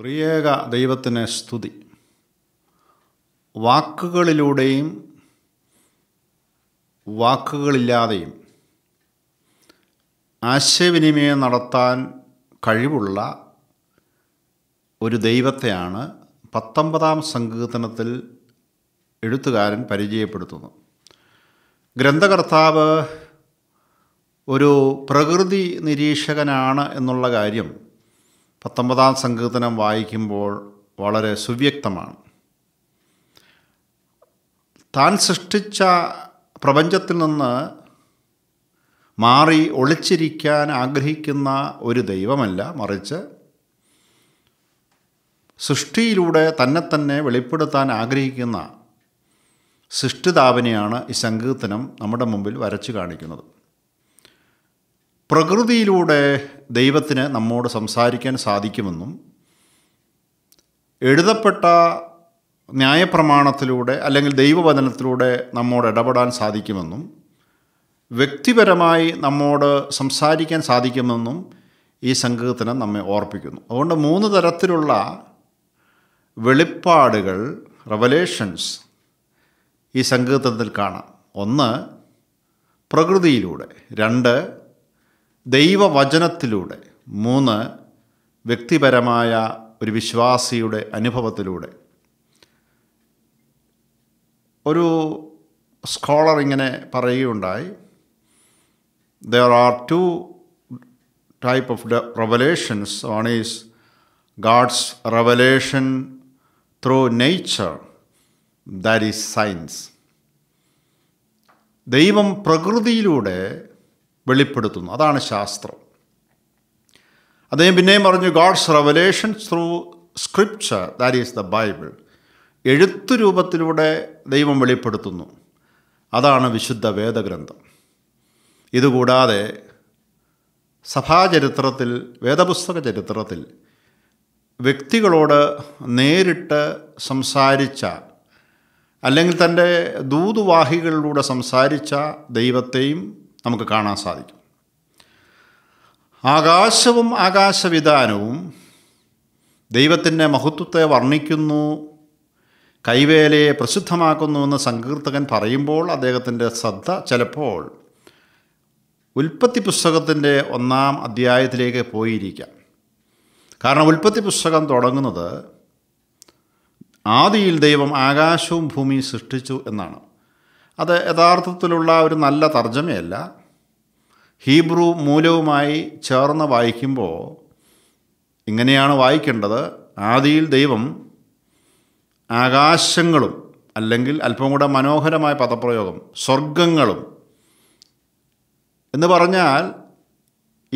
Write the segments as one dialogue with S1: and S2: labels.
S1: പ്രിയേക ദൈവത്തിന് സ്തുതി വാക്കുകളിലൂടെയും വാക്കുകളില്ലാതെയും ആശയവിനിമയം നടത്താൻ കഴിവുള്ള ഒരു ദൈവത്തെയാണ് പത്തൊമ്പതാം സങ്കീർത്തനത്തിൽ എഴുത്തുകാരൻ പരിചയപ്പെടുത്തുന്നത് ഗ്രന്ഥകർത്താവ് ഒരു പ്രകൃതി നിരീക്ഷകനാണ് എന്നുള്ള കാര്യം പത്തൊമ്പതാം സങ്കീർത്തനം വായിക്കുമ്പോൾ വളരെ സുവ്യക്തമാണ് താൻ സൃഷ്ടിച്ച പ്രപഞ്ചത്തിൽ നിന്ന് മാറി ഒളിച്ചിരിക്കാൻ ആഗ്രഹിക്കുന്ന ഒരു ദൈവമല്ല മറിച്ച് സൃഷ്ടിയിലൂടെ തന്നെ തന്നെ വെളിപ്പെടുത്താൻ ആഗ്രഹിക്കുന്ന സൃഷ്ടിതാവിനെയാണ് ഈ സങ്കീർത്തനം നമ്മുടെ മുമ്പിൽ വരച്ചു കാണിക്കുന്നത് പ്രകൃതിയിലൂടെ ദൈവത്തിന് നമ്മോട് സംസാരിക്കാൻ സാധിക്കുമെന്നും എഴുതപ്പെട്ട ന്യായപ്രമാണത്തിലൂടെ അല്ലെങ്കിൽ ദൈവവചനത്തിലൂടെ നമ്മോട് ഇടപെടാൻ സാധിക്കുമെന്നും വ്യക്തിപരമായി നമ്മോട് സംസാരിക്കാൻ സാധിക്കുമെന്നും ഈ സംഘത്തിന് നമ്മെ ഓർപ്പിക്കുന്നു അതുകൊണ്ട് മൂന്ന് തരത്തിലുള്ള വെളിപ്പാടുകൾ റവലേഷൻസ് ഈ സംഗീതത്തിൽ കാണാം ഒന്ന് പ്രകൃതിയിലൂടെ രണ്ട് ദൈവവചനത്തിലൂടെ മൂന്ന് വ്യക്തിപരമായ ഒരു വിശ്വാസിയുടെ അനുഭവത്തിലൂടെ ഒരു സ്കോളർ ഇങ്ങനെ പറയുകയുണ്ടായി there are two type of revelations one is God's revelation through nature that is science ദൈവം പ്രകൃതിയിലൂടെ വെളിപ്പെടുത്തുന്നു അതാണ് ശാസ്ത്രം അദ്ദേഹം പിന്നെയും പറഞ്ഞു God's revelation through scripts that is the Bible എഴുത്തു രൂപത്തിലൂടെ ദൈവം വെളിപ്പെടുത്തുന്നു അതാണ് വിശുദ്ധ വേദഗ്രന്ഥം ഇതുകൂടാതെ സഭാചരിത്രത്തിൽ വേദപുസ്തക ചരിത്രത്തിൽ വ്യക്തികളോട് നേരിട്ട് സംസാരിച്ച അല്ലെങ്കിൽ തൻ്റെ ദൂതുവാഹികളിലൂടെ സംസാരിച്ച ദൈവത്തെയും നമുക്ക് കാണാൻ സാധിക്കും ആകാശവും ആകാശവിധാനവും ദൈവത്തിൻ്റെ മഹത്വത്തെ വർണ്ണിക്കുന്നു കൈവേലയെ എന്ന് സങ്കീർത്തകൻ പറയുമ്പോൾ അദ്ദേഹത്തിൻ്റെ ശ്രദ്ധ ചിലപ്പോൾ ഉൽപ്പത്തി പുസ്തകത്തിൻ്റെ ഒന്നാം അധ്യായത്തിലേക്ക് പോയിരിക്കാം കാരണം ഉൽപ്പത്തി പുസ്തകം തുടങ്ങുന്നത് ആദിയിൽ ദൈവം ആകാശവും ഭൂമിയും സൃഷ്ടിച്ചു എന്നാണ് അത് യഥാർത്ഥത്തിലുള്ള ഒരു നല്ല തർജ്ജമയല്ല ഹീബ്രു മൂലവുമായി ചേർന്ന് വായിക്കുമ്പോൾ ഇങ്ങനെയാണ് വായിക്കേണ്ടത് ആദിയിൽ ദൈവം ആകാശങ്ങളും അല്ലെങ്കിൽ അല്പം കൂടെ മനോഹരമായ പദപ്രയോഗം സ്വർഗങ്ങളും എന്ന് പറഞ്ഞാൽ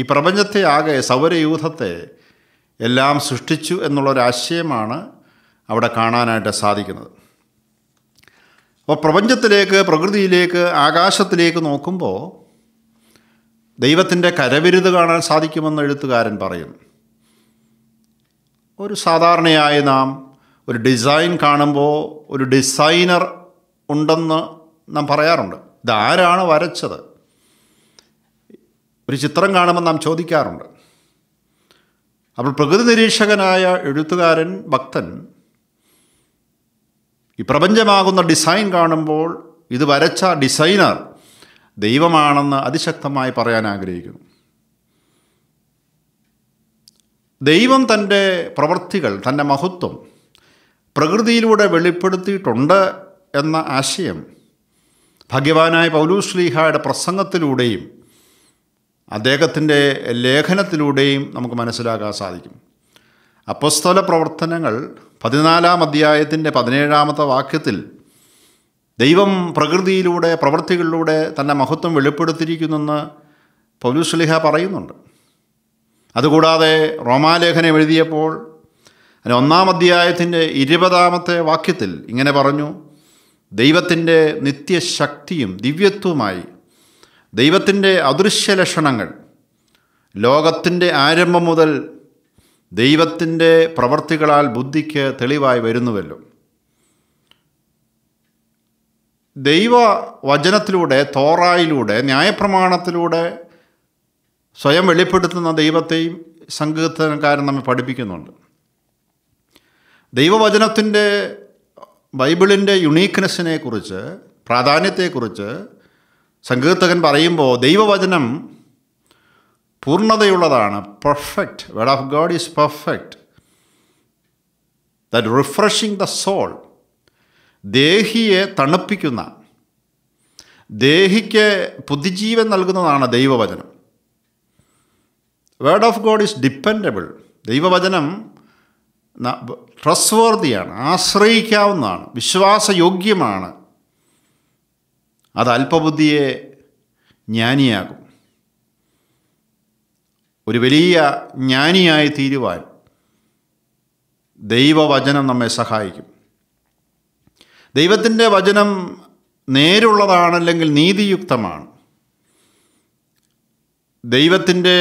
S1: ഈ പ്രപഞ്ചത്തെ ആകെ സൗരയൂഥത്തെ എല്ലാം സൃഷ്ടിച്ചു എന്നുള്ളൊരാശയമാണ് അവിടെ കാണാനായിട്ട് സാധിക്കുന്നത് അപ്പോൾ പ്രപഞ്ചത്തിലേക്ക് പ്രകൃതിയിലേക്ക് ആകാശത്തിലേക്ക് നോക്കുമ്പോൾ ദൈവത്തിൻ്റെ കരവിരുത് കാണാൻ സാധിക്കുമെന്ന് എഴുത്തുകാരൻ പറയും ഒരു സാധാരണയായി നാം ഒരു ഡിസൈൻ കാണുമ്പോൾ ഒരു ഡിസൈനർ ഉണ്ടെന്ന് നാം പറയാറുണ്ട് ഇതാരാണ് വരച്ചത് ഒരു ചിത്രം കാണുമ്പോൾ നാം ചോദിക്കാറുണ്ട് അപ്പോൾ പ്രകൃതി നിരീക്ഷകനായ എഴുത്തുകാരൻ ഭക്തൻ ഈ പ്രപഞ്ചമാകുന്ന ഡിസൈൻ കാണുമ്പോൾ ഇത് വരച്ച ഡിസൈനർ ദൈവമാണെന്ന് അതിശക്തമായി പറയാൻ ആഗ്രഹിക്കുന്നു ദൈവം തൻ്റെ പ്രവൃത്തികൾ തൻ്റെ മഹത്വം പ്രകൃതിയിലൂടെ വെളിപ്പെടുത്തിയിട്ടുണ്ട് എന്ന ആശയം ഭഗവാനായ പൗലൂശ്ലീഹായുടെ പ്രസംഗത്തിലൂടെയും അദ്ദേഹത്തിൻ്റെ ലേഖനത്തിലൂടെയും നമുക്ക് മനസ്സിലാക്കാൻ സാധിക്കും അപ്പസ്തോല പ്രവർത്തനങ്ങൾ പതിനാലാം അധ്യായത്തിൻ്റെ പതിനേഴാമത്തെ വാക്യത്തിൽ ദൈവം പ്രകൃതിയിലൂടെ പ്രവൃത്തികളിലൂടെ തൻ്റെ മഹത്വം വെളിപ്പെടുത്തിയിരിക്കുന്നെന്ന് പൗലുസ്ലിഹ പറയുന്നുണ്ട് അതുകൂടാതെ റോമാലേഖനം എഴുതിയപ്പോൾ അതിന് ഒന്നാം അധ്യായത്തിൻ്റെ ഇരുപതാമത്തെ വാക്യത്തിൽ ഇങ്ങനെ പറഞ്ഞു ദൈവത്തിൻ്റെ നിത്യശക്തിയും ദിവ്യത്വവുമായി ദൈവത്തിൻ്റെ അദൃശ്യ ലക്ഷണങ്ങൾ ലോകത്തിൻ്റെ ആരംഭം മുതൽ ദൈവത്തിൻ്റെ പ്രവർത്തികളാൽ ബുദ്ധിക്ക് തെളിവായി വരുന്നുവല്ലോ ദൈവ വചനത്തിലൂടെ തോറായിലൂടെ ന്യായപ്രമാണത്തിലൂടെ സ്വയം വെളിപ്പെടുത്തുന്ന ദൈവത്തെയും സങ്കീർത്തനക്കാരൻ നമ്മെ പഠിപ്പിക്കുന്നുണ്ട് ദൈവവചനത്തിൻ്റെ ബൈബിളിൻ്റെ യുണീക്ക്നെസ്സിനെ കുറിച്ച് പ്രാധാന്യത്തെക്കുറിച്ച് സങ്കീർത്തകൻ പറയുമ്പോൾ ദൈവവചനം പൂർണ്ണതയുള്ളതാണ് perfect word of God is perfect that refreshing the soul ദേഹിയെ തണുപ്പിക്കുന്ന ദേഹിക്ക് പുതുജീവൻ നൽകുന്നതാണ് ദൈവവചനം word of God is dependable ദൈവവചനം ട്രസ്വർദിയാണ് ആശ്രയിക്കാവുന്നതാണ് വിശ്വാസയോഗ്യമാണ് അത് അല്പബുദ്ധിയെ ജ്ഞാനിയാകും ഒരു വലിയ ജ്ഞാനിയായി തീരുവാൻ ദൈവവചനം നമ്മെ സഹായിക്കും ദൈവത്തിൻ്റെ വചനം നേരുള്ളതാണല്ലെങ്കിൽ നീതിയുക്തമാണ് ദൈവത്തിൻ്റെ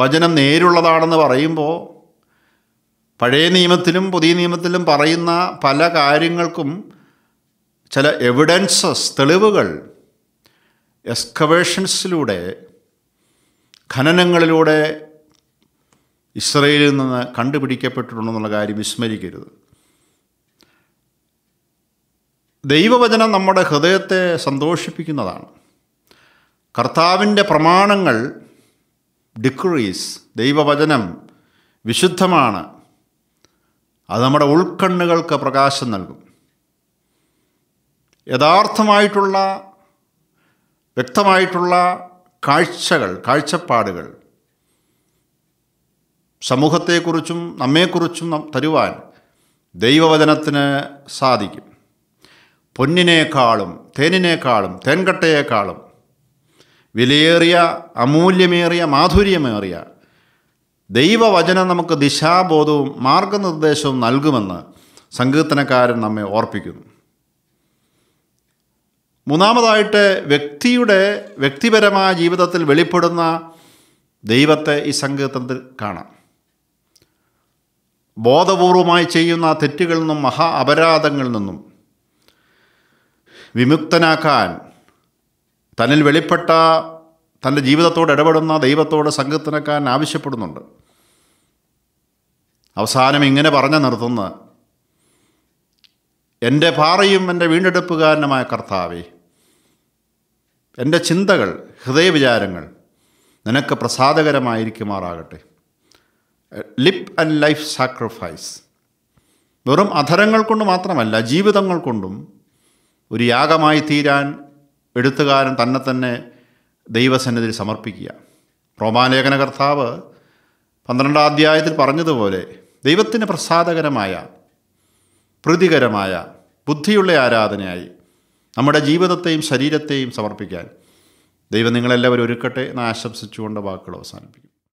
S1: വചനം നേരുള്ളതാണെന്ന് പറയുമ്പോൾ പഴയ നിയമത്തിലും പുതിയ നിയമത്തിലും പറയുന്ന പല കാര്യങ്ങൾക്കും ചില എവിഡൻസസ് തെളിവുകൾ എസ്കവേഷൻസിലൂടെ ഖനനങ്ങളിലൂടെ ഇസ്രയേലിൽ നിന്ന് കണ്ടുപിടിക്കപ്പെട്ടിട്ടുണ്ടെന്നുള്ള കാര്യം വിസ്മരിക്കരുത് ദൈവവചനം നമ്മുടെ ഹൃദയത്തെ സന്തോഷിപ്പിക്കുന്നതാണ് കർത്താവിൻ്റെ പ്രമാണങ്ങൾ ഡിക്രീസ് ദൈവവചനം വിശുദ്ധമാണ് അത് നമ്മുടെ ഉൾക്കണ്ണുകൾക്ക് പ്രകാശം നൽകും യഥാർത്ഥമായിട്ടുള്ള വ്യക്തമായിട്ടുള്ള കാഴ്ചകൾ കാഴ്ചപ്പാടുകൾ സമൂഹത്തെക്കുറിച്ചും നമ്മെക്കുറിച്ചും തരുവാൻ ദൈവവചനത്തിന് സാധിക്കും പൊന്നിനേക്കാളും തേനിനേക്കാളും തേൻകട്ടയേക്കാളും വിലയേറിയ അമൂല്യമേറിയ മാധുര്യമേറിയ ദൈവവചനം നമുക്ക് ദിശാബോധവും മാർഗനിർദ്ദേശവും നൽകുമെന്ന് സങ്കീർത്തനക്കാരൻ നമ്മെ ഓർപ്പിക്കുന്നു മൂന്നാമതായിട്ട് വ്യക്തിയുടെ വ്യക്തിപരമായ ജീവിതത്തിൽ വെളിപ്പെടുന്ന ദൈവത്തെ ഈ സങ്കീർത്തനത്തിൽ കാണാം ബോധപൂർവമായി ചെയ്യുന്ന തെറ്റുകളിൽ നിന്നും മഹാ അപരാധങ്ങളിൽ നിന്നും വിമുക്തനാക്കാൻ തന്നിൽ വെളിപ്പെട്ട തൻ്റെ ജീവിതത്തോട് ഇടപെടുന്ന ദൈവത്തോട് സങ്കീർത്തനക്കാൻ ആവശ്യപ്പെടുന്നുണ്ട് അവസാനം ഇങ്ങനെ പറഞ്ഞു നിർത്തുന്ന എൻ്റെ പാറയും എൻ്റെ വീണ്ടെടുപ്പുകാരനുമായ കർത്താവേ എൻ്റെ ചിന്തകൾ ഹൃദയവിചാരങ്ങൾ നിനക്ക് പ്രസാദകരമായിരിക്കുമാറാകട്ടെ ലിപ് ആൻഡ് ലൈഫ് സാക്രിഫൈസ് വെറും അധരങ്ങൾ കൊണ്ട് മാത്രമല്ല ജീവിതങ്ങൾ കൊണ്ടും ഒരു യാഗമായി തീരാൻ എഴുത്തുകാരൻ തന്നെ തന്നെ ദൈവസന്നിധിയിൽ സമർപ്പിക്കുക റോമാലേഖന കർത്താവ് പന്ത്രണ്ടാം അധ്യായത്തിൽ പറഞ്ഞതുപോലെ ദൈവത്തിന് പ്രസാദകരമായ പ്രീതികരമായ ബുദ്ധിയുള്ള ആരാധനയായി നമ്മുടെ ജീവിതത്തെയും ശരീരത്തെയും സമർപ്പിക്കാൻ ദൈവം നിങ്ങളെല്ലാവരും ഒരുക്കട്ടെ എന്ന് ആശംസിച്ചുകൊണ്ട് വാക്കുകൾ അവസാനിപ്പിക്കും